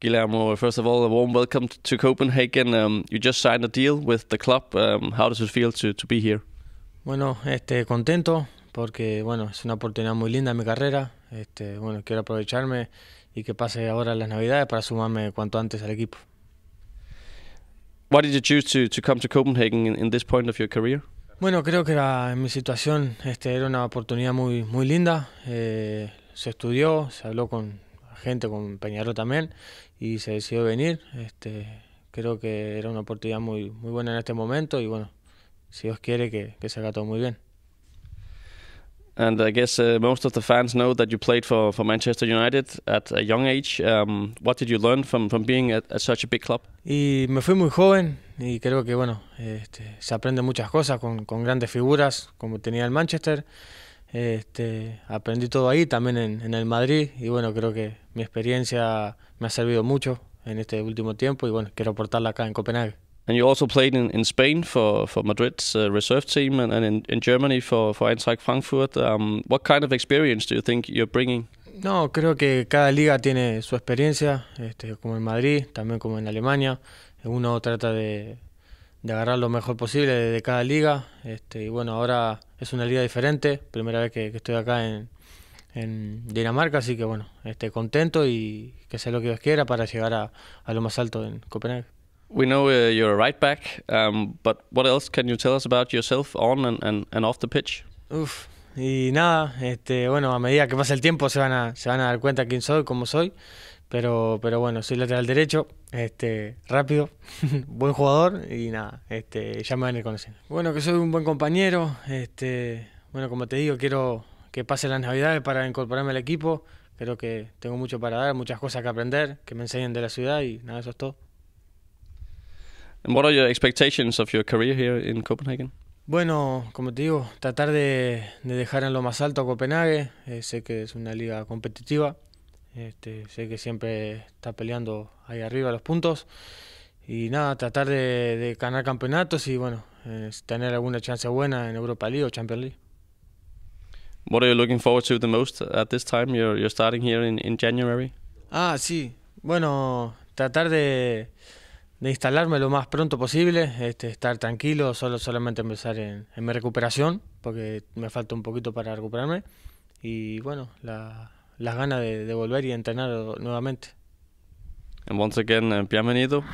Guillermo, first of all, a warm welcome to Copenhagen. Um, you just signed a deal with the club. Um, how does it feel to, to be here? Bueno, este, contento porque bueno, es una oportunidad muy linda en mi carrera. Este, bueno, quiero aprovecharme y que pase ahora las Navidades para sumarme cuanto antes al equipo. Why did you choose to, to come to Copenhagen in, in this point of your career? Bueno, creo que en mi situación este, era una oportunidad muy, muy linda. Eh, se estudió, se habló con gente, con Peñarro también, y se decidió venir. Este, creo que era una oportunidad muy, muy buena en este momento y bueno, si Dios quiere que, que salga todo muy bien. fans Manchester United a Y me fui muy joven y creo que bueno, este, se aprende muchas cosas con, con grandes figuras como tenía el Manchester. Este, aprendí todo ahí, también en, en, el Madrid, y bueno, creo que mi experiencia me ha servido mucho en este último tiempo, y bueno, quiero aportarla acá en Copenhague. And you also played in, in Spain for, for Madrid's uh, reserve team and, and in, in, Germany for, for Eintracht Frankfurt. Um, what kind of experience do you think you're bringing? No, creo que cada liga tiene su experiencia, este, como en Madrid, también como en Alemania. Uno trata de, de agarrar lo mejor posible de, cada liga. Este, y bueno, ahora es una liga diferente, primera vez que, estoy acá en, Dinamarca, así que bueno, este, contento y que sea lo que Dios quiera para llegar a, lo más alto en Copenhague. We know uh, you're a right back, um, but what else can you tell us about yourself on and, off the pitch? Uf, y nada, este, bueno, a medida que pasa el tiempo se van a, se van a dar cuenta quién soy, cómo soy, pero, pero bueno, soy lateral derecho, este, rápido, buen jugador y nada, este, ya me van a ir Bueno, que soy un buen compañero, este, bueno, como te digo, quiero que pasen las navidades para incorporarme al equipo, creo que tengo mucho para dar, muchas cosas que aprender, que me enseñen de la ciudad y nada, eso es todo. what are your expectations of your career here in Copenhagen? Bueno, como te digo, tratar de, dejar en lo más alto a Copenhague, eh, sé que es una liga competitiva, este, sé que siempre está peleando ahí arriba los puntos. Y nada, tratar de, ganar campeonatos y bueno, eh, tener alguna chance buena en Europa League o Champions League. What are you looking forward to the most at this time? You're, you're starting here in, January. Ah, sí. Bueno, tratar de, instalarme lo más pronto posible, este, estar tranquilo, solo solamente empezar en, en mi recuperación, porque me falta un poquito para recuperarme. Y bueno, la, las ganas de, de volver y entrenar nuevamente. And once again, bienvenido.